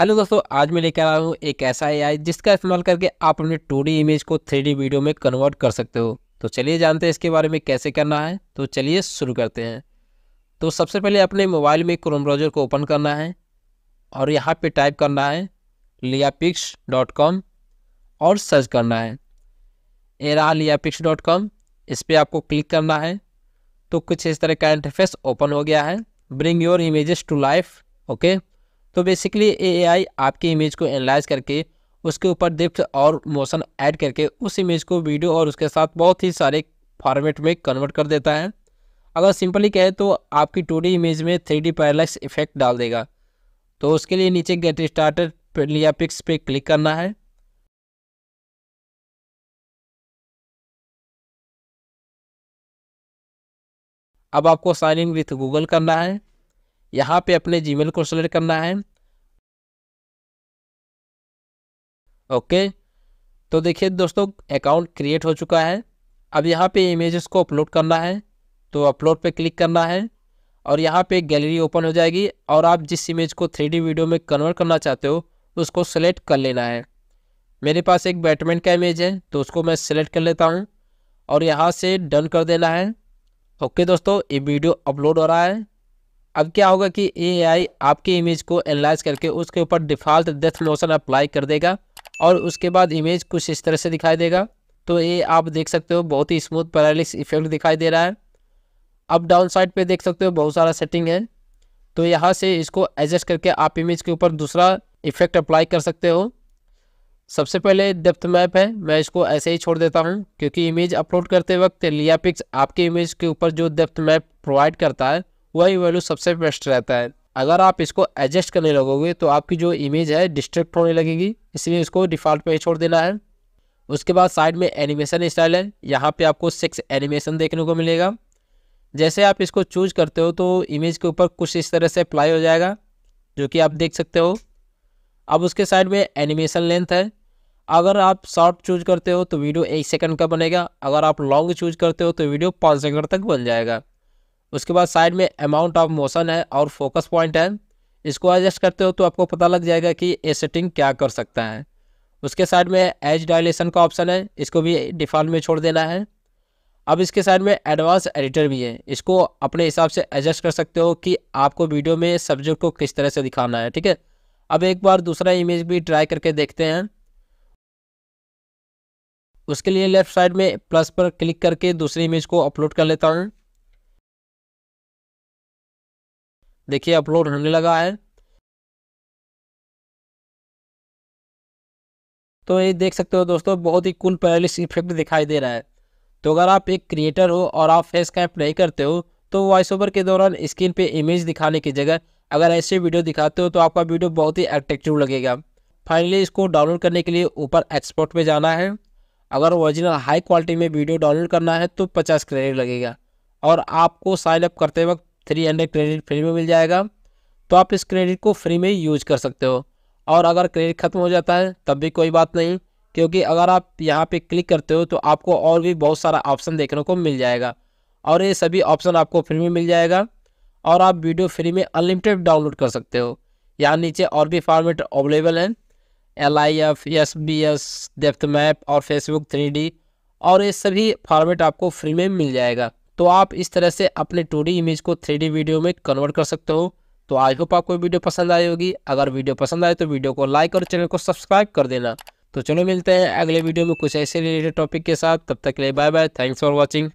hello दोस्तों आज मैं लेकर आया हूँ एक ऐसा एआई जिसका इस्तेमाल करके आप अपने टू इमेज को थ्री वीडियो में कन्वर्ट कर सकते हो तो चलिए जानते हैं इसके बारे में कैसे करना है तो चलिए शुरू करते हैं तो सबसे पहले अपने मोबाइल में क्रोम ब्राउजर को ओपन करना है और यहाँ पे टाइप करना है लियापिक्स डॉट कॉम और सर्च करना है एरा लियापिक्स डॉट कॉम इस पर आपको क्लिक करना है तो कुछ इस तरह का इंटरफेस ओपन हो गया है bring your images to life okay तो बेसिकली ए आपकी इमेज को एनालाइज करके उसके ऊपर डिप्थ और मोशन ऐड करके उस इमेज को वीडियो और उसके साथ बहुत ही सारे फॉर्मेट में कन्वर्ट कर देता है अगर सिंपली कहे तो आपकी टू इमेज में थ्री डी इफेक्ट डाल देगा तो उसके लिए नीचे गेट स्टार्टर लिया पिक्स पे क्लिक करना है अब आपको साइन इन विथ गूगल करना है यहाँ पे अपने जीमेल को सेलेक्ट करना है ओके तो देखिए दोस्तों अकाउंट क्रिएट हो चुका है अब यहाँ पे इमेजेस को अपलोड करना है तो अपलोड पे क्लिक करना है और यहाँ पे गैलरी ओपन हो जाएगी और आप जिस इमेज को थ्री वीडियो में कन्वर्ट करना चाहते हो उसको सेलेक्ट कर लेना है मेरे पास एक बैटमैन का इमेज है तो उसको मैं सेलेक्ट कर लेता हूँ और यहाँ से डन कर देना है ओके दोस्तों ये वीडियो अपलोड हो रहा है अब क्या होगा कि एआई आपके इमेज को एनालाइज करके उसके ऊपर डिफ़ॉल्ट डेथ मोशन अप्लाई कर देगा और उसके बाद इमेज कुछ इस तरह से दिखाई देगा तो ये आप देख सकते हो बहुत ही स्मूथ पैरालिक्स इफेक्ट दिखाई दे रहा है अब डाउन साइड पर देख सकते हो बहुत सारा सेटिंग है तो यहाँ से इसको एडजस्ट करके आप इमेज के ऊपर दूसरा इफेक्ट अप्लाई कर सकते हो सबसे पहले डेप्थ मैप है मैं इसको ऐसे ही छोड़ देता हूँ क्योंकि इमेज अपलोड करते वक्त लिया पिक्स आपके इमेज के ऊपर जो डेप्थ मैप प्रोवाइड करता है वही वैल्यू सबसे बेस्ट रहता है अगर आप इसको एडजस्ट करने लगोगे तो आपकी जो इमेज है डिस्ट्रैक्ट होने लगेगी इसलिए इसको डिफ़ॉल्ट पे छोड़ देना है उसके बाद साइड में एनिमेशन स्टाइल है यहाँ पे आपको सिक्स एनिमेशन देखने को मिलेगा जैसे आप इसको चूज करते हो तो इमेज के ऊपर कुछ इस तरह से अप्लाई हो जाएगा जो कि आप देख सकते हो अब उसके साइड में एनिमेशन लेंथ है अगर आप शॉर्ट चूज करते हो तो वीडियो एक सेकंड का बनेगा अगर आप लॉन्ग चूज करते हो तो वीडियो पाँच सेकंड तक बन जाएगा उसके बाद साइड में अमाउंट ऑफ मोशन है और फोकस पॉइंट है इसको एडजस्ट करते हो तो आपको पता लग जाएगा कि ये सेटिंग क्या कर सकता है उसके साइड में एज डायलेशन का ऑप्शन है इसको भी डिफॉल्ट में छोड़ देना है अब इसके साइड में एडवांस एडिटर भी है इसको अपने हिसाब से एडजस्ट कर सकते हो कि आपको वीडियो में सब्जेक्ट को किस तरह से दिखाना है ठीक है अब एक बार दूसरा इमेज भी ट्राई करके देखते हैं उसके लिए लेफ़्ट साइड में प्लस पर क्लिक करके दूसरी इमेज को अपलोड कर लेता हूँ देखिए अपलोड होने लगा है तो ये देख सकते हो दोस्तों बहुत ही कुल पैरलिस इफेक्ट दिखाई दे रहा है तो अगर आप एक क्रिएटर हो और आप फेस कैप नहीं करते हो तो वॉइस ओवर के दौरान स्क्रीन पे इमेज दिखाने की जगह अगर ऐसे वीडियो दिखाते हो तो आपका वीडियो बहुत ही अट्रेक्टिव लगेगा फाइनली इसको डाउनलोड करने के लिए ऊपर एक्सपोर्ट में जाना है अगर ओरिजिनल हाई क्वालिटी में वीडियो डाउनलोड करना है तो पचास क्रेडिट लगेगा और आपको साइनअप करते वक्त थ्री हंड्रेड क्रेडिट फ्री में मिल जाएगा तो आप इस क्रेडिट को फ्री में यूज कर सकते हो और अगर क्रेडिट ख़त्म हो जाता है तब भी कोई बात नहीं क्योंकि अगर आप यहाँ पे क्लिक करते हो तो आपको और भी बहुत सारा ऑप्शन देखने को मिल जाएगा और ये सभी ऑप्शन आपको फ्री में मिल जाएगा और आप वीडियो फ्री में अनलिमिटेड डाउनलोड कर सकते हो यहाँ नीचे और भी फॉर्मेट अवेलेबल हैं L I F S B S depth map और फेसबुक थ्री और ये सभी फॉर्मेट आपको फ्री में मिल जाएगा तो आप इस तरह से अपने टू इमेज को थ्री वीडियो में कन्वर्ट कर सकते हो तो आई होप आपको वीडियो पसंद आई होगी अगर वीडियो पसंद आए तो वीडियो को लाइक और चैनल को सब्सक्राइब कर देना तो चलो मिलते हैं अगले वीडियो में कुछ ऐसे रिलेटेड टॉपिक के साथ तब तक के लिए bye bye thanks for watching